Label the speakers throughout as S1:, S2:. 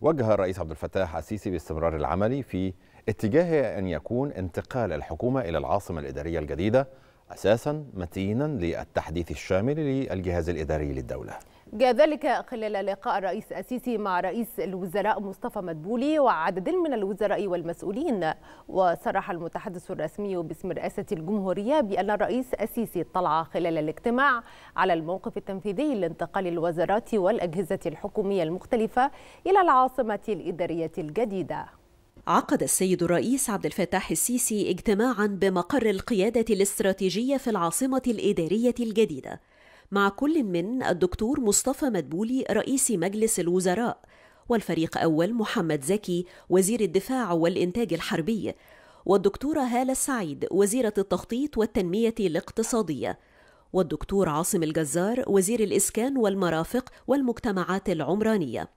S1: وجه الرئيس عبد الفتاح السيسي باستمرار العمل في اتجاه أن يكون انتقال الحكومة إلى العاصمة الإدارية الجديدة أساسا متينا للتحديث الشامل للجهاز الإداري للدولة جاء ذلك خلال لقاء الرئيس السيسي مع رئيس الوزراء مصطفى مدبولي وعدد من الوزراء والمسؤولين وصرح المتحدث الرسمي باسم رئاسة الجمهورية بأن الرئيس السيسي اطلع خلال الاجتماع على الموقف التنفيذي لانتقال الوزارات والأجهزة الحكومية المختلفة إلى العاصمة الإدارية الجديدة
S2: عقد السيد الرئيس عبد الفتاح السيسي اجتماعا بمقر القيادة الاستراتيجية في العاصمة الإدارية الجديدة مع كل من الدكتور مصطفى مدبولي رئيس مجلس الوزراء والفريق أول محمد زكي وزير الدفاع والإنتاج الحربي والدكتورة هالة السعيد وزيرة التخطيط والتنمية الاقتصادية والدكتور عاصم الجزار وزير الإسكان والمرافق والمجتمعات العمرانية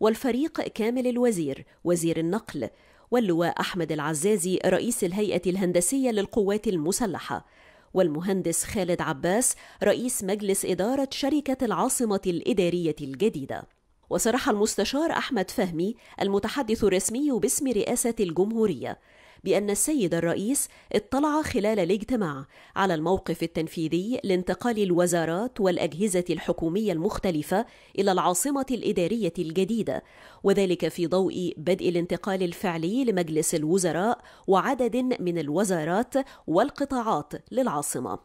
S2: والفريق كامل الوزير وزير النقل واللواء أحمد العزازي رئيس الهيئة الهندسية للقوات المسلحة والمهندس خالد عباس رئيس مجلس إدارة شركة العاصمة الإدارية الجديدة وصرح المستشار أحمد فهمي المتحدث الرسمي باسم رئاسة الجمهورية بأن السيد الرئيس اطلع خلال الاجتماع على الموقف التنفيذي لانتقال الوزارات والأجهزة الحكومية المختلفة إلى العاصمة الإدارية الجديدة وذلك في ضوء بدء الانتقال الفعلي لمجلس الوزراء وعدد من الوزارات والقطاعات للعاصمة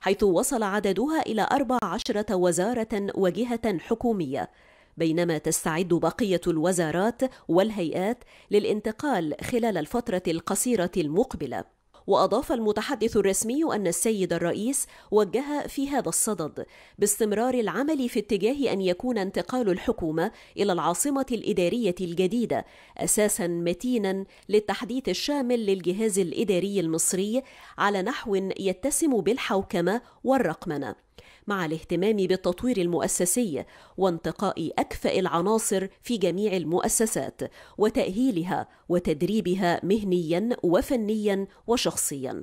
S2: حيث وصل عددها إلى 14 وزارة وجهة حكومية بينما تستعد بقيه الوزارات والهيئات للانتقال خلال الفتره القصيره المقبله واضاف المتحدث الرسمي ان السيد الرئيس وجه في هذا الصدد باستمرار العمل في اتجاه ان يكون انتقال الحكومه الى العاصمه الاداريه الجديده اساسا متينا للتحديث الشامل للجهاز الاداري المصري على نحو يتسم بالحوكمه والرقمنه مع الاهتمام بالتطوير المؤسسي وانتقاء اكفأ العناصر في جميع المؤسسات وتأهيلها وتدريبها مهنيا وفنيا وشخصيا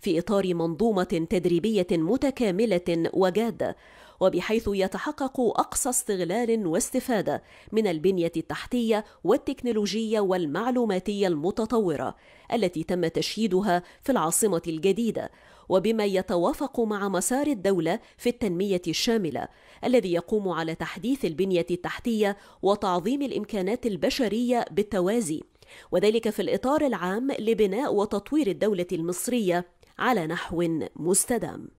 S2: في اطار منظومه تدريبيه متكامله وجاده وبحيث يتحقق أقصى استغلال واستفادة من البنية التحتية والتكنولوجية والمعلوماتية المتطورة التي تم تشييدها في العاصمة الجديدة وبما يتوافق مع مسار الدولة في التنمية الشاملة الذي يقوم على تحديث البنية التحتية وتعظيم الإمكانات البشرية بالتوازي وذلك في الإطار العام لبناء وتطوير الدولة المصرية على نحو مستدام